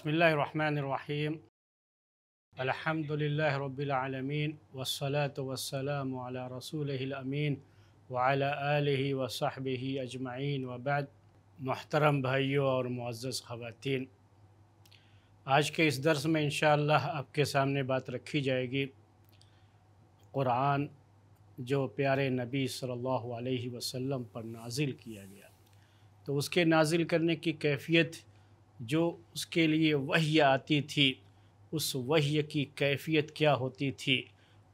بسم الله الرحمن الرحيم الحمد لله رب العالمين والصلاة والسلام على رسوله الأمين وعلى آله وصحبه أجمعين وبعد محترम भाइयों और मुआज़ ख़वान आज के इस दर्स में इन आपके सामने बात रखी जाएगी क़ुरान जो प्यारे नबी सल्लल्लाहु अलैहि वसल्लम पर नाजिल किया गया तो उसके नाजिल करने की कैफियत जो उसके लिए वही आती थी उस वही की कैफियत क्या होती थी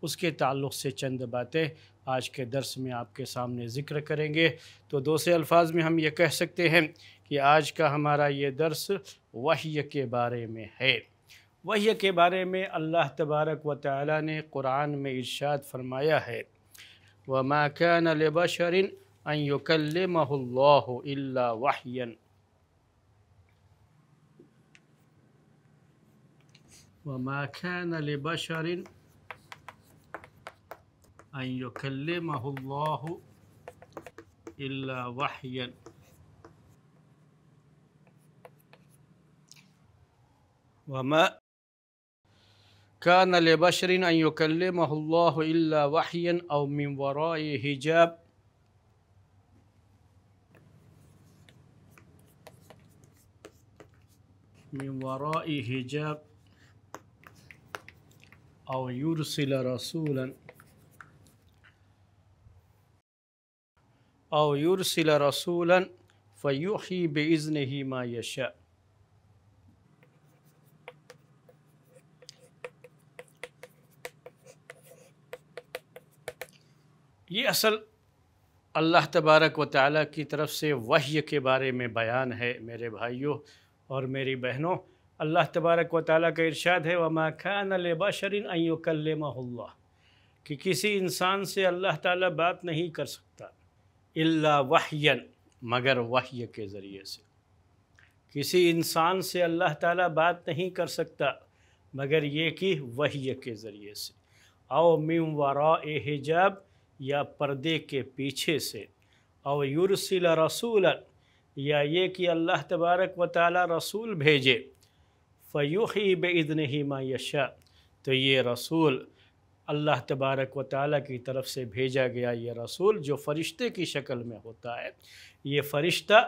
उसके ताल्लुक़ से चंद बातें आज के दर्स में आपके सामने ज़िक्र करेंगे तो दूसरे अल्फाज में हम ये कह सकते हैं कि आज का हमारा ये दर्स वही के बारे में है वही के बारे में अल्लाह तबारक व ताली ने कुरान में इर्शाद फरमाया है व माकान बशरिन अन महल्ला वाहन وما كان لبشر أن يكلمه الله إلا وحيا وما كان لبشر أن يكلمه الله إلا وحيا أو من وراء حجاب من وراء حجاب أو يرسل رسولا أو يرسل رسولا فيحيي بإذنه ما يشاء ये असल अल्लाह तबारक व ताली की तरफ से वही के बारे में बयान है मेरे भाइयों और मेरी बहनों अल्लाह तबारक व ताली का इरशाद है वमा खान बशरिन अयुकल्ला कि किसी इंसान से अल्लाह ताला बात नहीं कर सकता इल्ला वहयन मगर वह्य के ज़रिए से किसी इंसान से अल्लाह ताला बात नहीं कर सकता मगर ये कि वह्य के ज़रिए से आओ मिम वरा हिजाब या पर्दे के पीछे से औ युरसिल रसूल या ये कि अल्लाह तबारक व ताली रसूल भेजे फ़यूही बेदन ही मायशा तो ये रसूल अल्लाह तबारक व ताली की तरफ से भेजा गया ये रसूल जो फ़रिश्ते की शक्ल में होता है ये फ़रिश्ता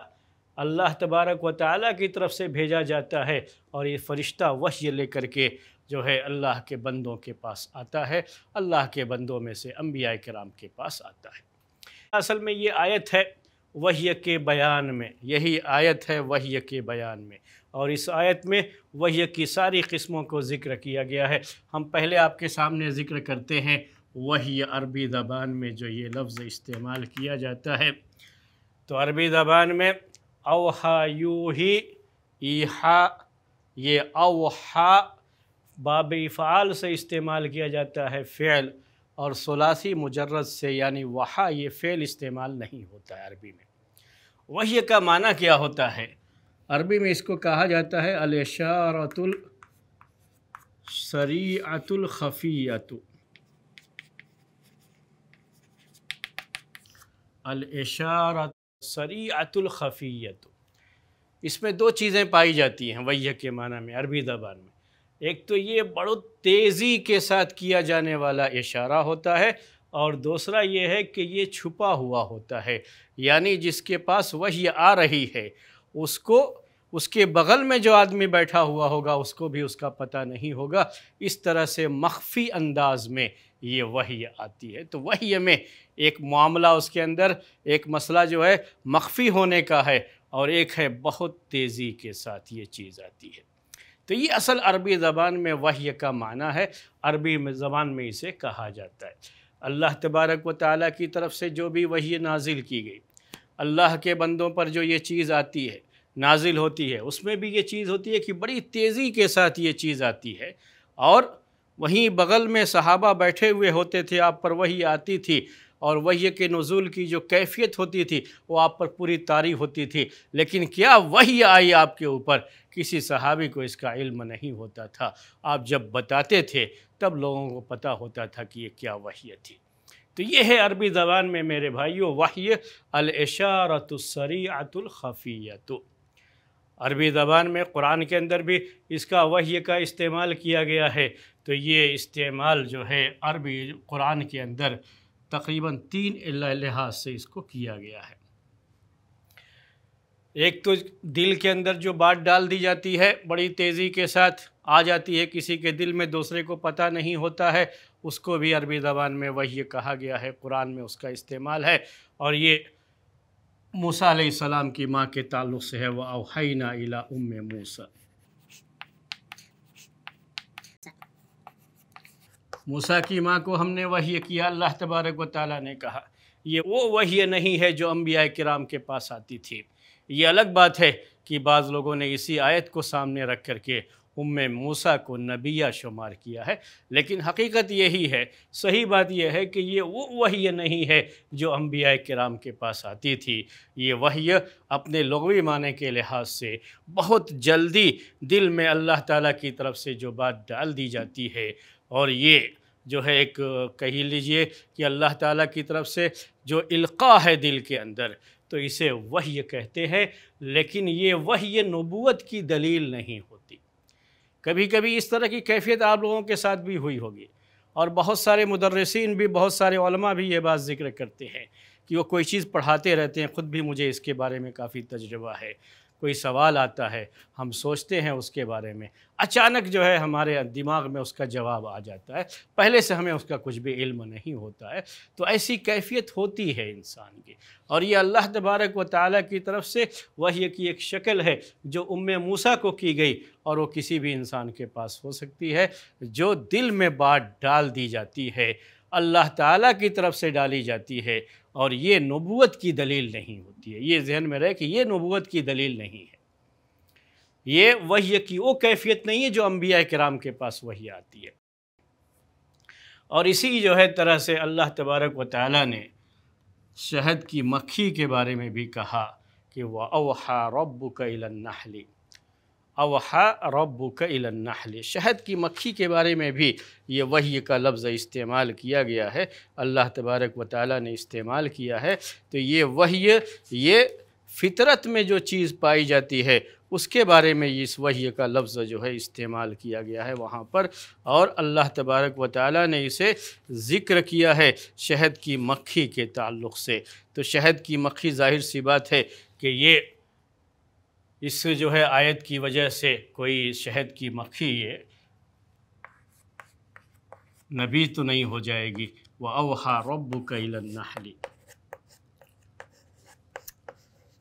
अल्लाह तबारक व ताली की तरफ से भेजा जाता है और ये फ़रिश्ता वही लेकर के जो है अल्लाह के बंदों के पास आता है अल्लाह के बंदों में से अम्बिया कराम के पास आता है असल में ये आयत है वही के बयान में यही आयत है वही के बयान में और इस आयत में वही की सारी किस्मों को ज़िक्र किया गया है हम पहले आपके सामने ज़िक्र करते हैं वही अरबी ज़बान में जो ये लफ्ज़ इस्तेमाल किया जाता है तो अरबी ज़बान में अवहा यूही ईहा ये अवहा बाब फ़ाल से इस्तेमाल किया जाता है फ़ैल और सलासी मुजरद से यानी वहा ये फ़ैल इस्तेमाल नहीं होता है अरबी में वही का माना क्या होता है अरबी में इसको कहा जाता है अलशारतुल शरीतुल खफ़ीतु अलशारत शरीतुल खफ़ीतु इसमें दो चीज़ें पाई जाती हैं वैह के माना में अरबी जबान में एक तो ये बड़ो तेज़ी के साथ किया जाने वाला इशारा होता है और दूसरा ये है कि ये छुपा हुआ होता है यानी जिसके पास वही आ रही है उसको उसके बगल में जो आदमी बैठा हुआ होगा उसको भी उसका पता नहीं होगा इस तरह से मख्फी अंदाज में ये वही आती है तो वही में एक मामला उसके अंदर एक मसला जो है मख्फी होने का है और एक है बहुत तेज़ी के साथ ये चीज़ आती है तो ये असल अरबी ज़बान में वही का माना है अरबी ज़बान में इसे कहा जाता है अल्लाह तबारक व ताली की तरफ से जो भी वही नाजिल की गई अल्लाह के बंदों पर जो ये चीज़ आती है नाजिल होती है उसमें भी ये चीज़ होती है कि बड़ी तेज़ी के साथ ये चीज़ आती है और वहीं बगल में सहाबा बैठे हुए होते थे आप पर वही आती थी और वही के नज़ुल की जो कैफियत होती थी वो आप पर पूरी तारी होती थी लेकिन क्या वही आई आपके ऊपर किसी सहाबी को इसका इल्म नहीं होता था आप जब बताते थे तब लोगों को पता होता था कि ये क्या वही थी तो ये है अरबी ज़बान में मेरे भाइयों वाह्य अलशारतुसरी तो अरबी ज़बान में कुरान के अंदर भी इसका वही का इस्तेमाल किया गया है तो ये इस्तेमाल जो है अरबी कुरान के अंदर तकरीबन तीन लिहाज से इसको किया गया है एक तो दिल के अंदर जो बात डाल दी जाती है बड़ी तेज़ी के साथ आ जाती है किसी के दिल में दूसरे को पता नहीं होता है उसको भी अरबी ज़बान में वही कहा गया है कुरान में उसका इस्तेमाल है और ये मूसा सलाम की माँ के ताल्लुक़ से है वह अवहैना इला उम मूसा मूसा की माँ को हमने वही किया अल्लाह तबारक व ताली ने कहा ये वो वही नहीं है जो अम्बिया कराम के पास आती थी ये अलग बात है कि बाज़ लोगों ने इसी आयत को सामने रख कर के उम्म मूसा को नबिया शुमार किया है लेकिन हकीकत यही है सही बात यह है कि ये वो वही नहीं है जो अम्बिया कराम के पास आती थी ये वही अपने लगवी माने के लिहाज से बहुत जल्दी दिल में अल्लाह ताला की तरफ से जो बात डाल दी जाती है और ये जो है एक कही लीजिए कि अल्लाह ताला की तरफ से जो इल्का है दिल के अंदर तो इसे वही कहते हैं लेकिन ये वही नबूत की दलील नहीं होती कभी कभी इस तरह की कैफियत आप लोगों के साथ भी हुई होगी और बहुत सारे मदरसिन भी बहुत सारे भी ये बात ज़िक्र करते हैं कि वो कोई चीज़ पढ़ाते रहते हैं ख़ुद भी मुझे इसके बारे में काफ़ी तजर्बा है कोई सवाल आता है हम सोचते हैं उसके बारे में अचानक जो है हमारे दिमाग में उसका जवाब आ जाता है पहले से हमें उसका कुछ भी इल्म नहीं होता है तो ऐसी कैफियत होती है इंसान की और ये अल्लाह तबारक व ताली की तरफ से वही की एक शक्ल है जो उम मूसा को की गई और वो किसी भी इंसान के पास हो सकती है जो दिल में बात डाल दी जाती है अल्लाह ताला की तरफ से डाली जाती है और ये नबूत की दलील नहीं होती है ये जहन में रहे कि ये नबूत की दलील नहीं है ये वही की वो कैफियत नहीं है जो अम्बिया कराम के पास वही आती है और इसी जो है तरह से अल्लाह तबारक व ताली ने शहद की मक्खी के बारे में भी कहा कि वह अवहा रब नहली अवहा रब नहल शहद की मक्खी के बारे में भी ये वही का लफ्ज़ इस्तेमाल किया गया है अल्लाह तबारक व ताली ने इस्तेमाल किया है तो ये वही ये फितरत में जो चीज़ पाई जाती है उसके बारे में इस वही का लफ्ज़ जो है इस्तेमाल किया गया है वहाँ पर और अल्लाह तबारक व ताली ने इसे ज़िक्र किया है शहद की मक्खी के ताल्लुक़ से तो शहद की मक्खी ज़ाहिर सी बात है कि ये इस जो है आयत की वजह से कोई शहद की मक्खी ये नबी तो नहीं हो जाएगी व अवहा रब नहली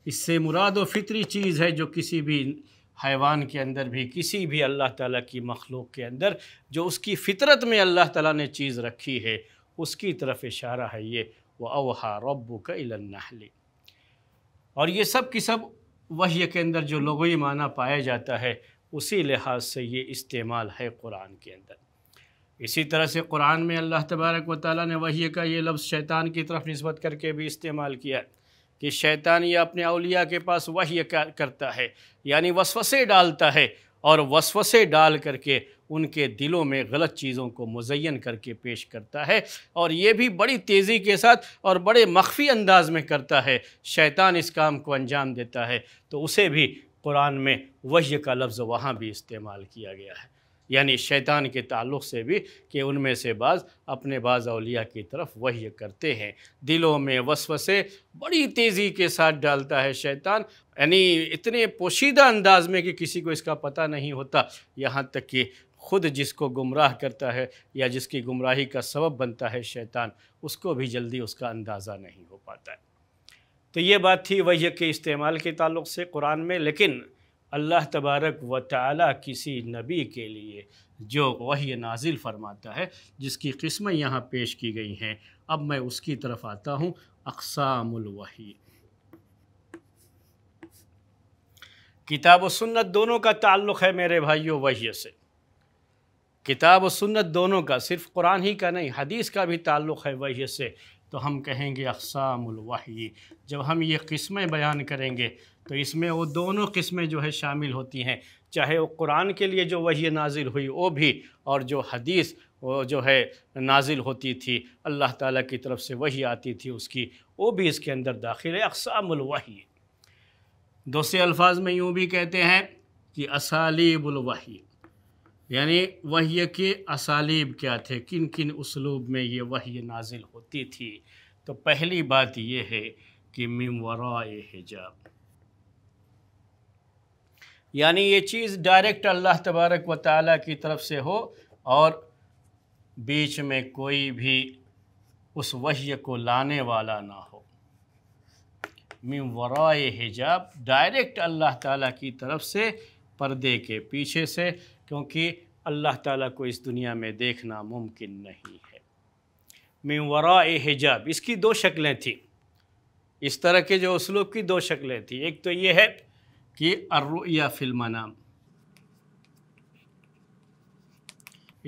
इससे मुराद व फितरी चीज़ है जो किसी भी हैवान के अंदर भी किसी भी अल्लाह ताला की मखलूक के अंदर जो उसकी फितरत में अल्लाह ताला ने चीज़ रखी है उसकी तरफ इशारा है ये व अवहा रब नहली और ये सब की सब वही के अंदर जो लगोई माना पाया जाता है उसी लिहाज से ये इस्तेमाल है कुरान के अंदर इसी तरह से कुरान में अल्लाह तबारक व ताली ने वही का ये लफ्ज़ शैतान की तरफ नस्बत करके भी इस्तेमाल किया कि शैतान ये अपने अलिया के पास वही करता है यानी वसवसे डालता है और वसवसे डाल करके उनके दिलों में गलत चीज़ों को मुजैन करके पेश करता है और ये भी बड़ी तेज़ी के साथ और बड़े मख्फी अंदाज में करता है शैतान इस काम को अंजाम देता है तो उसे भी कुरान में वह्य का लफ्ज़ वहाँ भी इस्तेमाल किया गया है यानी शैतान के ताल्लुक से भी कि उनमें से बाज़ अपने बाज़ अलिया की तरफ वही करते हैं दिलों में वसवसे बड़ी तेज़ी के साथ डालता है शैतान यानी इतने पोशीदा अंदाज में कि किसी को इसका पता नहीं होता यहाँ तक कि खुद जिसको गुमराह करता है या जिसकी गुमराही का सबब बनता है शैतान उसको भी जल्दी उसका अंदाज़ा नहीं हो पाता है तो ये बात थी वही के इस्तेमाल के ताल्लुक से कुरान में लेकिन अल्लाह तबारक व ताली किसी नबी के लिए जो वही नाजिल फरमाता है जिसकी किस्में यहाँ पेश की गई हैं अब मैं उसकी तरफ आता हूँ अकसामवा किताब व सुन्नत दोनों का ताल्लुक़ है मेरे भाइयों वही से किताब और सुन्नत दोनों का सिर्फ कुरान ही का नहीं हदीस का भी ताल्लुक़ है वही से तो हम कहेंगे अकसामवाही जब हम ये किस्में बयान करेंगे तो इसमें वो दोनों किस्में जो है शामिल होती हैं चाहे वो कुरान के लिए जो वही नाजिल हुई वो भी और जो हदीस वो जो है नाजिल होती थी अल्लाह ताला की तरफ से वही आती थी उसकी वो भी इसके अंदर दाखिल है अकसामवाही दूसरे अल्फाज में यूँ भी कहते हैं कि असालीबुलवाही यानी वही के असालीब क्या थे किन किन उसलूब में ये वही नाजिल होती थी तो पहली बात यह है कि मिमवरा हिजाब यानी ये चीज़ डायरेक्ट अल्लाह तबारक व ताली की तरफ से हो और बीच में कोई भी उस वही को लाने वाला ना हो मिमवरा हिजाब डायरेक्ट अल्लाह ताली की तरफ से पर्दे के पीछे से क्योंकि अल्लाह ताला को इस दुनिया में देखना मुमकिन नहीं है मेवरा हिजाब इसकी दो शक्लें थी इस तरह के जो उसलूब की दो शक्लें थी एक तो ये है कि फिल्म फिल्मनाम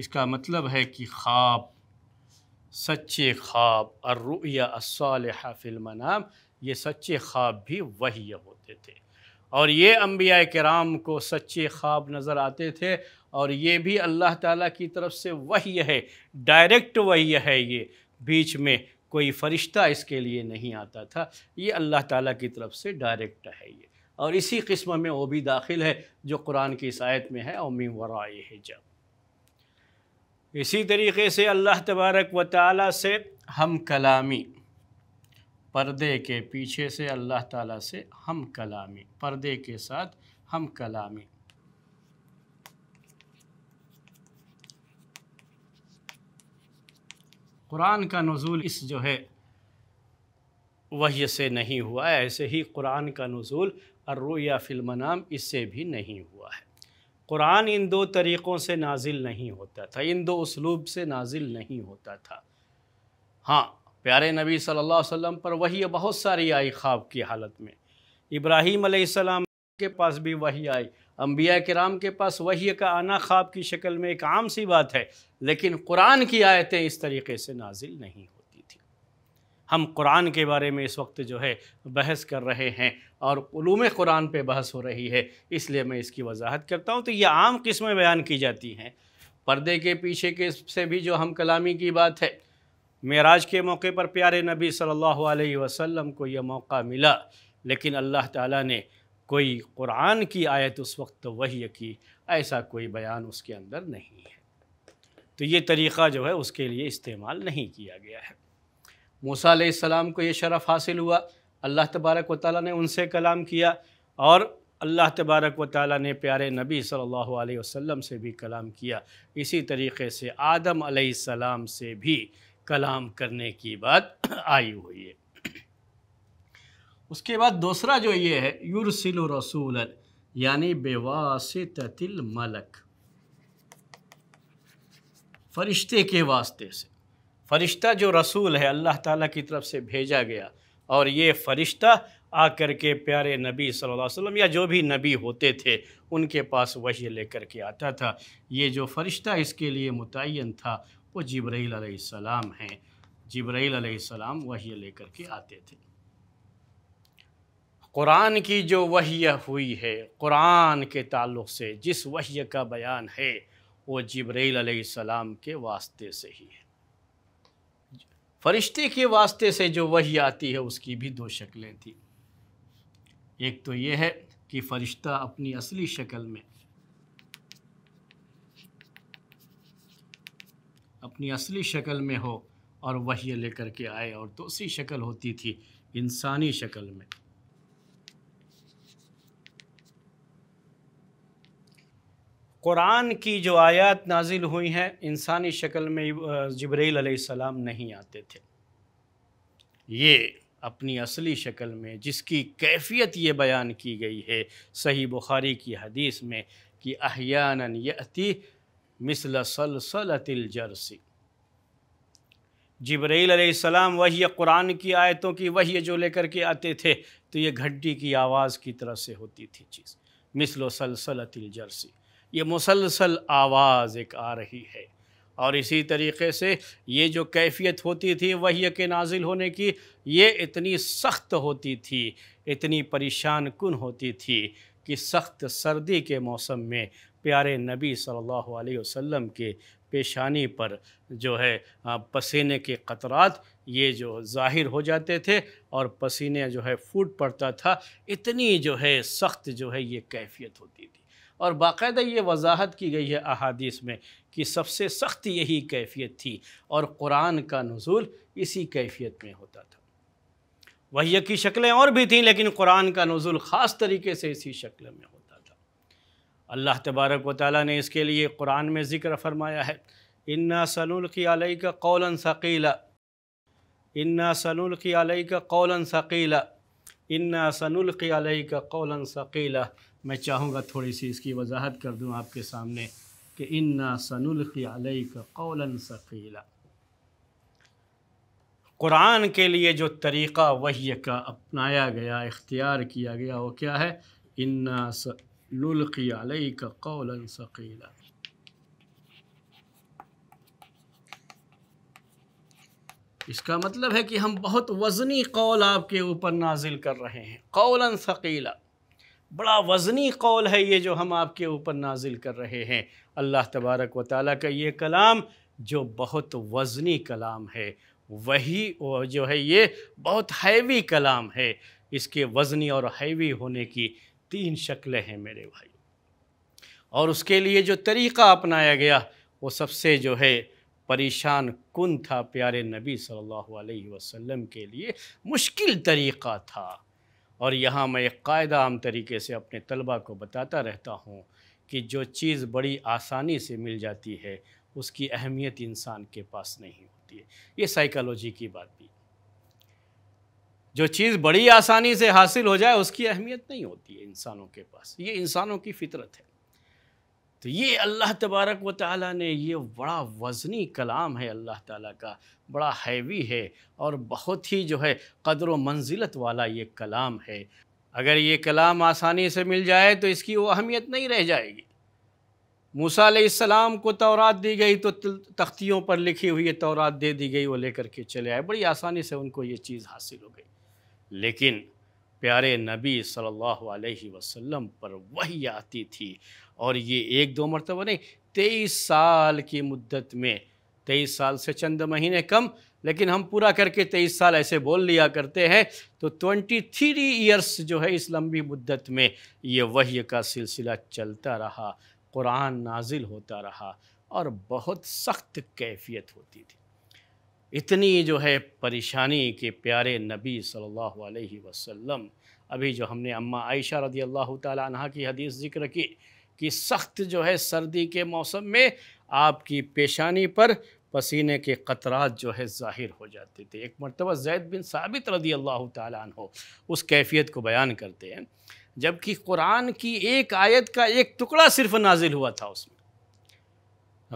इसका मतलब है कि ख्वाब सच्चे ख्वाब अर्रुया असालहा फिल्मनाम ये सच्चे ख्वाब भी वही होते थे और ये अम्बिया कराम को सच्चे ख्वाब नज़र आते थे और ये भी अल्लाह ताला की तरफ से वही है डायरेक्ट वही है ये बीच में कोई फ़रिश्ता इसके लिए नहीं आता था ये अल्लाह ताला की तरफ से डायरेक्ट है ये और इसी किस्म में वो भी दाखिल है जो कुरान की इस में है अमी वराए है जब इसी तरीके से अल्लाह तबारक व ताली से हम कलामी पर्दे के पीछे से अल्लाह ताला से हम कलामी पर्दे के साथ हम कलामी कुरान का नज़ूल इस जो है वही से नहीं हुआ ऐसे ही कुरान का नज़ुल अर्रोया फिल्मनाम इससे भी नहीं हुआ है कुरान इन दो तरीक़ों से नाजिल नहीं होता था इन दो उसलूब से नाजिल नहीं होता था हाँ प्यारे नबी सल्लल्लाहु अलैहि वसल्लम पर वही बहुत सारी आई ख्वाब की हालत में इब्राहीम अलैहिस्सलाम के पास भी वही आई अम्बिया कराम के पास वही का आना ख्वाब की शक्ल में एक आम सी बात है लेकिन कुरान की आयतें इस तरीके से नाजिल नहीं होती थी हम कुरान के बारे में इस वक्त जो है बहस कर रहे हैं और उलूम कुरान पे बहस हो रही है इसलिए मैं इसकी वजाहत करता हूँ तो ये आम किस्में बयान की जाती हैं पर्दे के पीछे के से भी जो हम कलामी की बात है मेराज के मौके पर प्यारे नबी सल्लल्लाहु अलैहि वसल्लम को यह मौका मिला लेकिन अल्लाह ताला ने कोई कुरान की आयत उस वक्त तो वही की ऐसा कोई बयान उसके अंदर नहीं है तो ये तरीक़ा जो है उसके लिए इस्तेमाल नहीं किया गया है मूसा सलाम को ये शरफ़ हासिल हुआ अल्लाह तबारक व ताली ने उनसे कलाम किया और अल्लाह तबारक व ताली ने प्यारे नबी सल्लल्लाहु अलैहि वसल्लम से भी कलाम किया इसी तरीके से आदम सलाम से भी कलाम करने की बात आई हुई है उसके बाद दूसरा जो ये है युरसिल रसूल यानी बेवासिल मलक फरिश्ते के वास्ते से फरिश्ता जो रसूल है अल्लाह ताला की तरफ से भेजा गया और ये फरिश्ता आकर के प्यारे नबी सल्लल्लाहु अलैहि वसल्लम या जो भी नबी होते थे उनके पास वही लेकर के आता था ये जो फरिश्ता इसके लिए मुतन था वो जबरील हैं जबरील वही लेकर के आते थे कुरान की जो वही हुई है कुरान के ताल्लुक़ से जिस वही का बयान है वो जबरील आसमाम के वास्ते से ही है फरिश्ते के वास्ते से जो वही आती है उसकी भी दो शक्लें थी एक तो ये है कि फ़रिश्ता अपनी असली शक्ल में अपनी असली शक्ल में हो और वही लेकर के आए और दूसरी तो शक्ल होती थी इंसानी शक्ल में कुरान की जो आयत नाजिल हुई हैं इंसानी शक्ल में जबरील अलैहिस्सलाम नहीं आते थे ये अपनी असली शक्ल में जिसकी कैफियत ये बयान की गई है सही बुखारी की हदीस में कि अहियान यती मिसल सलसलतिल जरसी जबरील सलाम वही कुरान की आयतों की वही जो लेकर के आते थे तो ये घड्डी की आवाज़ की तरह से होती थी चीज़ मिसल सलसलतिल जरसी ये मुसलसल आवाज़ एक आ रही है और इसी तरीके से ये जो कैफियत होती थी वही के नाजिल होने की ये इतनी सख्त होती थी इतनी परेशान कन होती थी कि सख्त सर्दी के मौसम में प्यारे नबी सल्लल्लाहु अलैहि वसल्लम के पेशानी पर जो है पसीने के क़तरात ये जो ज़ाहिर हो जाते थे और पसीने जो है फूट पड़ता था इतनी जो है सख्त जो है ये कैफियत होती थी और बाकायदा ये वजाहत की गई है अहादीस में कि सबसे सख्त यही कैफियत थी और क़ुरान का नज़ुल इसी कैफियत में होता था वही की शक्लें और भी थीं लेकिन कुरान का नज़ुल ख़ास तरीके से इसी शक्ल में होता था अल्लाह तबारक व ताली ने इसके लिए कुरान में ज़िक्र फरमाया है इन्ना की आलई का कौलन शकीला इन्ना की आलई का कौलन शकीला इन्ना क़ी आलई का कौलन शकीला मैं चाहूँगा थोड़ी सी इसकी वजाहत कर दूँ आपके सामने कि इन्ना क़ी आलई का कौलन शकीला कुरान के लिए जो तरीक़ा वही का अपनाया गया इख्तियार किया गया वो क्या है इन्ना का कौलन सकीला इसका मतलब है कि हम बहुत वज़नी कौल आपके ऊपर नाजिल कर रहे हैं कौलन सकीला बड़ा वज़नी कौल है ये जो हम आपके ऊपर नाजिल कर रहे हैं अल्लाह तबारक व ताली का ये कलाम जो बहुत वज़नी कलाम है वही जो है ये बहुत हैवी कलाम है इसके वज़नी और हैवी होने की तीन शक्लें हैं मेरे भाई और उसके लिए जो तरीक़ा अपनाया गया वो सबसे जो है परेशान कुन था प्यारे नबी सल्लल्लाहु अलैहि वसल्लम के लिए मुश्किल तरीक़ा था और यहाँ मैं एक कायदा आम तरीके से अपने तलबा को बताता रहता हूँ कि जो चीज़ बड़ी आसानी से मिल जाती है उसकी अहमियत इंसान के पास नहीं होती है ये साइकोलॉजी की बात भी जो चीज़ बड़ी आसानी से हासिल हो जाए उसकी अहमियत नहीं होती है इंसानों के पास ये इंसानों की फितरत है तो ये अल्लाह तबारक व ताला ने ये बड़ा वज़नी कलाम है अल्लाह ताला का बड़ा हैवी है और बहुत ही जो है कदर व मंजिलत वाला ये कलाम है अगर ये कलाम आसानी से मिल जाए तो इसकी वो अहमियत नहीं रह जाएगी मूसा सलाम को तौरात दी गई तो तख्तियों पर लिखी हुई तौरात दे दी गई वो लेकर के चले आए बड़ी आसानी से उनको ये चीज़ हासिल हो गई लेकिन प्यारे नबी सल्लल्लाहु अलैहि वसल्लम पर वही आती थी और ये एक दो मरतबा नहीं तेईस साल की मुद्दत में तेईस साल से चंद महीने कम लेकिन हम पूरा करके तेईस साल ऐसे बोल लिया करते हैं तो ट्वेंटी थ्री ईयर्स जो है इस लंबी मुद्दत में ये वही का सिलसिला चलता रहा कुरान नाजिल होता रहा और बहुत सख्त कैफियत होती थी इतनी जो है परेशानी के प्यारे नबी सल्लल्लाहु अलैहि वसल्लम अभी जो हमने अम्मा आयशा रदी अल्लाह तह की हदीस ज़िक्र की कि सख्त जो है सर्दी के मौसम में आपकी पेशानी पर पसीने के कतरात जो है ज़ाहिर हो जाते थे एक मरतबा जैद बिन साबित रदी अल्लाह तह उस कैफियत को बयान करते हैं जबकि कुरान की एक आयत का एक टुकड़ा सिर्फ नाजिल हुआ था उसमें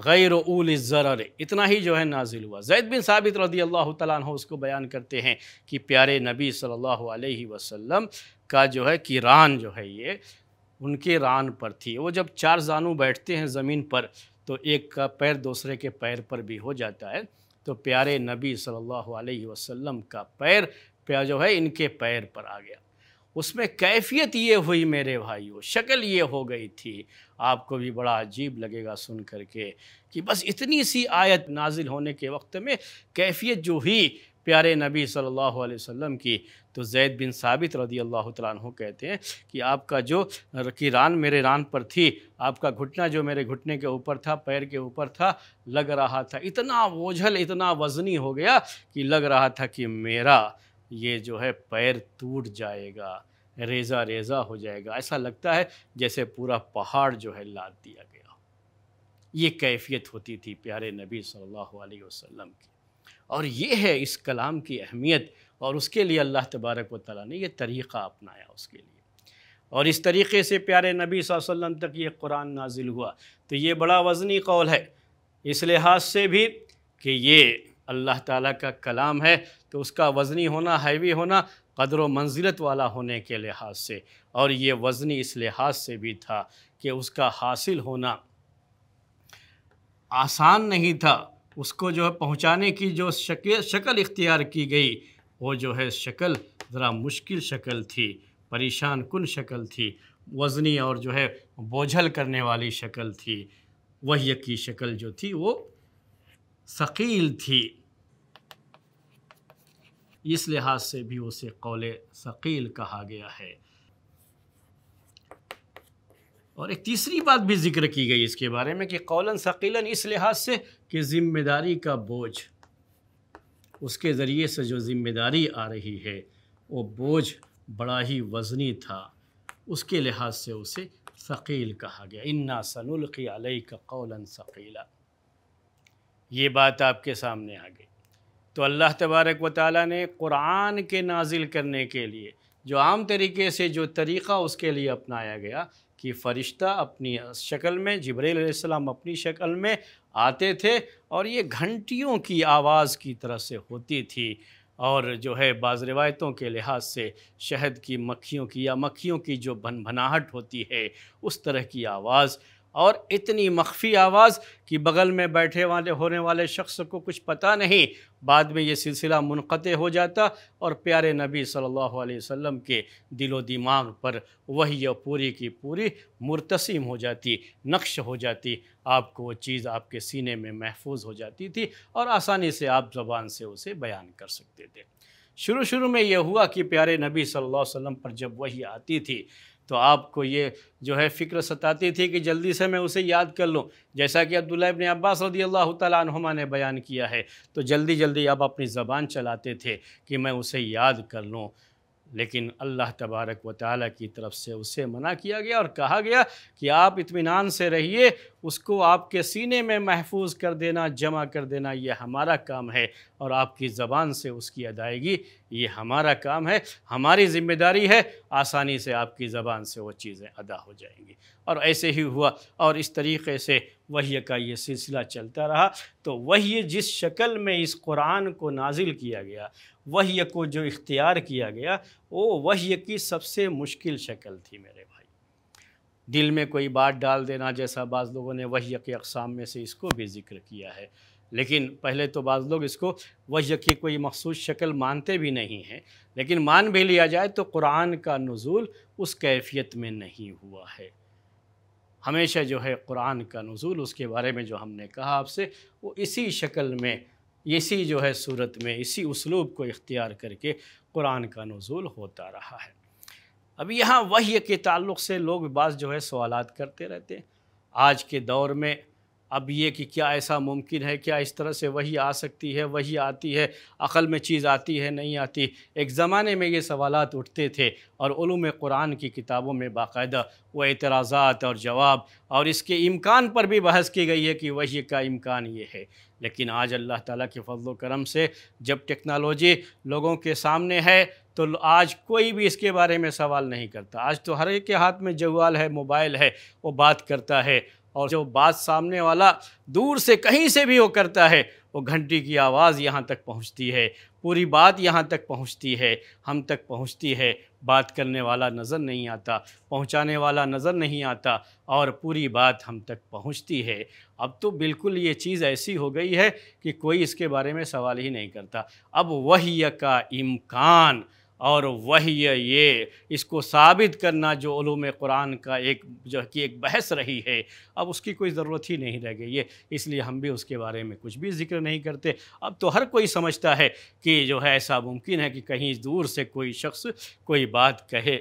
गैर उल ज़र इतना ही जो है नाजिल हुआ जैद बिन साबित रदी अल्लाह तह उसको बयान करते हैं कि प्यारे नबी सल्लल्लाहु अलैहि वसल्लम का जो है कि रान जो है ये उनके रान पर थी वो जब चार जानू बैठते हैं ज़मीन पर तो एक का पैर दूसरे के पैर पर भी हो जाता है तो प्यारे नबी सल्लल्लाहु अलैहि वसल्लम का पैर प्या जो है इनके पैर पर आ गया उसमें कैफियत ये हुई मेरे भाइयों शक्ल ये हो गई थी आपको भी बड़ा अजीब लगेगा सुन करके कि बस इतनी सी आयत नाजिल होने के वक्त में कैफियत जो ही प्यारे नबी सल्लल्लाहु अलैहि वसल्लम की तो जैद बिन साबित रदी अल्लाह तु कहते हैं कि आपका जो की रान मेरे रान पर थी आपका घुटना जो मेरे घुटने के ऊपर था पैर के ऊपर था लग रहा था इतना ओझल इतना वज़नी हो गया कि लग रहा था कि मेरा ये जो है पैर टूट जाएगा रेजा रेजा हो जाएगा ऐसा लगता है जैसे पूरा पहाड़ जो है लाद दिया गया ये कैफियत होती थी प्यारे नबी सल्लल्लाहु अलैहि वसल्लम की और ये है इस कलाम की अहमियत और उसके लिए अल्लाह तबारक व ताली ने यह तरीक़ा अपनाया उसके लिए और इस तरीक़े से प्यारे नबी वसल्लम तक ये कुरान नाजिल हुआ तो ये बड़ा वज़नी कौल है इस लिहाज से भी कि ये अल्लाह ताला का कलाम है तो उसका वज़नी होना हैवी होना कदर व मंजिलत वाला होने के लिहाज से और ये वज़नी इस लिहाज से भी था कि उसका हासिल होना आसान नहीं था उसको जो है पहुँचाने की जो शक्ल शक्ल इख्तियार की गई वो जो है शक्ल ज़रा मुश्किल शक्ल थी परेशान कन शक्ल थी वज़नी और जो है बोझल करने वाली शक्ल थी वही की शक्ल जो थी वो सकील थी इस लिहाज से भी उसे कौल सकील कहा गया है और एक तीसरी बात भी जिक्र की गई इसके बारे में कि कौलन सकीलन इस लिहाज से कि ज़िम्मेदारी का बोझ उसके ज़रिए से जो ज़िम्मेदारी आ रही है वो बोझ बड़ा ही वज़नी था उसके लिहाज से उसे शकील कहा गया इन्ना सनुल्की अलई का कौलन सकीला ये बात आपके सामने आ गई तो अल्लाह तबारक व ताली ने कुरान के नाजिल करने के लिए जो आम तरीके से जो तरीक़ा उसके लिए अपनाया गया कि फ़रिश्ता अपनी शक्ल में जब्रेसम अपनी शक्ल में आते थे और ये घंटियों की आवाज़ की तरह से होती थी और जो है बाज़ रिवायतों के लिहाज से शहद की मक्खियों की या मक्खियों की जो भनाहट होती है उस तरह की आवाज़ और इतनी मख्फी आवाज़ कि बगल में बैठे वाले होने वाले शख्स को कुछ पता नहीं बाद में ये सिलसिला मुनक़ हो जाता और प्यारे नबी सल्लल्लाहु अलैहि वसल्लम के दिलो दिमाग पर वही पूरी की पूरी मुरतसिम हो जाती नक्श हो जाती आपको वो चीज़ आपके सीने में महफूज हो जाती थी और आसानी से आप ज़बान से उसे बयान कर सकते थे शुरू शुरू में यह हुआ कि प्यारे नबी सल्लल्लाहु अलैहि वसल्लम पर जब वही आती थी तो आपको ये जो है फ़िक्र सताती थी कि जल्दी से मैं उसे याद कर लूँ जैसा कि अब्दुल्ला इबन अब्बास रदी अल्लाह तुमा ने बयान किया है तो जल्दी जल्दी आप अपनी ज़बान चलाते थे कि मैं उसे याद कर लूँ लेकिन अल्लाह तबारक व ताली की तरफ से उसे मना किया गया और कहा गया कि आप इतमान से रहिए उसको आपके सीने में महफूज कर देना जमा कर देना ये हमारा काम है और आपकी ज़बान से उसकी अदायगी ये हमारा काम है हमारी ज़िम्मेदारी है आसानी से आपकी ज़बान से वो चीज़ें अदा हो जाएंगी और ऐसे ही हुआ और इस तरीके से वही का ये सिलसिला चलता रहा तो वही जिस शक्ल में इस कुरान को नाजिल किया गया वही को जो इख्तियार किया गया वो वही की सबसे मुश्किल शक्ल थी मेरे दिल में कोई बात डाल देना जैसा बाज़ लोगों ने वही के अकसाम में से इसको भी ज़िक्र किया है लेकिन पहले तो बाज़ लोग इसको वजह की कोई मखसूस शक्ल मानते भी नहीं हैं लेकिन मान भी लिया जाए तो कुरान का नज़ुल उस कैफियत में नहीं हुआ है हमेशा जो है कुरान का नज़ूल उसके बारे में जो हमने कहा आपसे वो इसी शक्ल में इसी जो है सूरत में इसी उसलूब को इख्तियार करके कुरान का नज़ूल होता रहा है अब यहाँ वही के ताल्लुक से लोग बाज़ जो है सवाल करते रहते हैं आज के दौर में अब ये कि क्या ऐसा मुमकिन है क्या इस तरह से वही आ सकती है वही आती है अकल में चीज़ आती है नहीं आती एक ज़माने में ये सवाल उठते थे और कुरान की किताबों में बाकायदा वो एतराज़ात और जवाब और इसके इम्कान पर भी बहस की गई है कि वही का इम्कान ये है लेकिन आज अल्लाह ताला के फजल करम से जब टेक्नोलॉजी लोगों के सामने है तो आज कोई भी इसके बारे में सवाल नहीं करता आज तो हर एक के हाथ में जवाल है मोबाइल है वो बात करता है और जो बात सामने वाला दूर से कहीं से भी वो करता है वो घंटी की आवाज़ यहाँ तक पहुँचती है पूरी बात यहाँ तक पहुँचती है हम तक पहुँचती है बात करने वाला नज़र नहीं आता पहुँचाने वाला नज़र नहीं आता और पूरी बात हम तक पहुँचती है अब तो बिल्कुल ये चीज़ ऐसी हो गई है कि कोई इसके बारे में सवाल ही नहीं करता अब वही का इम्कान और वही ये इसको साबित करना जो ूम कुरान का एक जो कि एक बहस रही है अब उसकी कोई ज़रूरत ही नहीं रह गई है इसलिए हम भी उसके बारे में कुछ भी जिक्र नहीं करते अब तो हर कोई समझता है कि जो है ऐसा मुमकिन है कि कहीं दूर से कोई शख्स कोई बात कहे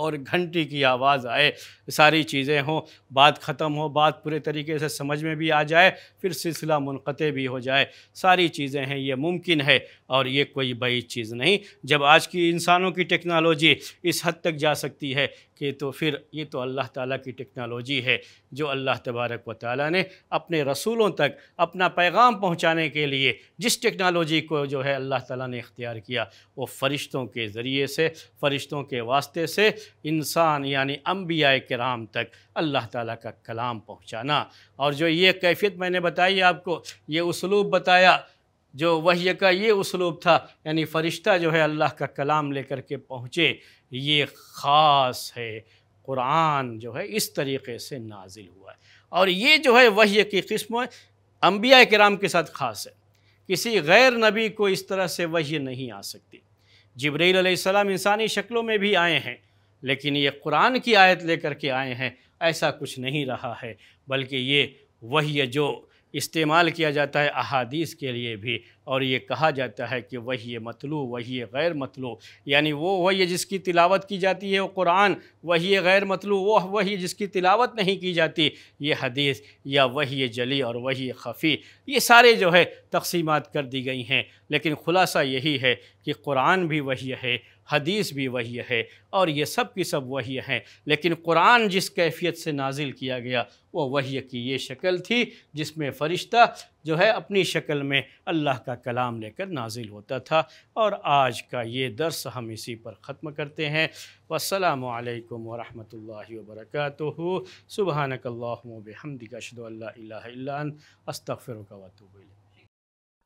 और घंटी की आवाज़ आए सारी चीज़ें हों बात ख़त्म हो बात पूरे तरीके से समझ में भी आ जाए फिर सिलसिला मुनक़ भी हो जाए सारी चीज़ें हैं ये मुमकिन है और ये कोई बड़ी चीज़ नहीं जब आज की इंसानों की टेक्नोलॉजी इस हद तक जा सकती है कि तो फिर ये तो अल्लाह ताला की टेक्नोलॉजी है जो अल्लाह तबारक व ताली ने अपने रसूलों तक अपना पैगाम पहुँचाने के लिए जिस टेक्नोलॉजी को जो है अल्लाह ताला ने इख्तियार किया वो फ़रिश्तों के ज़रिए से फ़रिश्तों के वास्ते से इंसान यानी अम्बिया कराम तक अल्लाह ताला का कलाम पहुँचाना और जो ये कैफियत मैंने बताई आपको ये उसलूब बताया जो वही का ये उसलूब था यानी फ़रिश्ता जो है अल्लाह का कलाम लेकर के पहुँचे ये ख़ास है क़ुरान जो है इस तरीके से नाजिल हुआ है और ये जो है वही की किस्म अम्बिया कराम के साथ ख़ास है किसी गैर नबी को इस तरह से वही नहीं आ सकती जबरीसम इंसानी शक्लों में भी आए हैं लेकिन ये कुरान की आयत लेकर के आए हैं ऐसा कुछ नहीं रहा है बल्कि ये वही जो इस्तेमाल किया जाता है अहादीस के लिए भी और ये कहा जाता है कि वही मतलू वही गैर मतलू यानी वो वही जिसकी तिलावत की जाती है वो कुरान वही गैर मतलू वो वही जिसकी तिलावत नहीं की जाती ये हदीस या वही जली और वही खफ़ी ये सारे जो है तकसीमत कर दी गई हैं लेकिन ख़ुलासा यही है कि कुरान भी वही है हदीस भी वही है और ये सब की सब वही हैं लेकिन कुरान जिस कैफियत से नाजिल किया गया वो वही की ये शक्ल थी जिसमें फ़रिश्ता जो है अपनी शक्ल में अल्लाह का कलाम लेकर नाजिल होता था और आज का ये दर्स हम इसी पर ख़त्म करते हैं वसलम वरहमत वर्क सुबह सुबहानकल्ला हमदिका शद अल्ला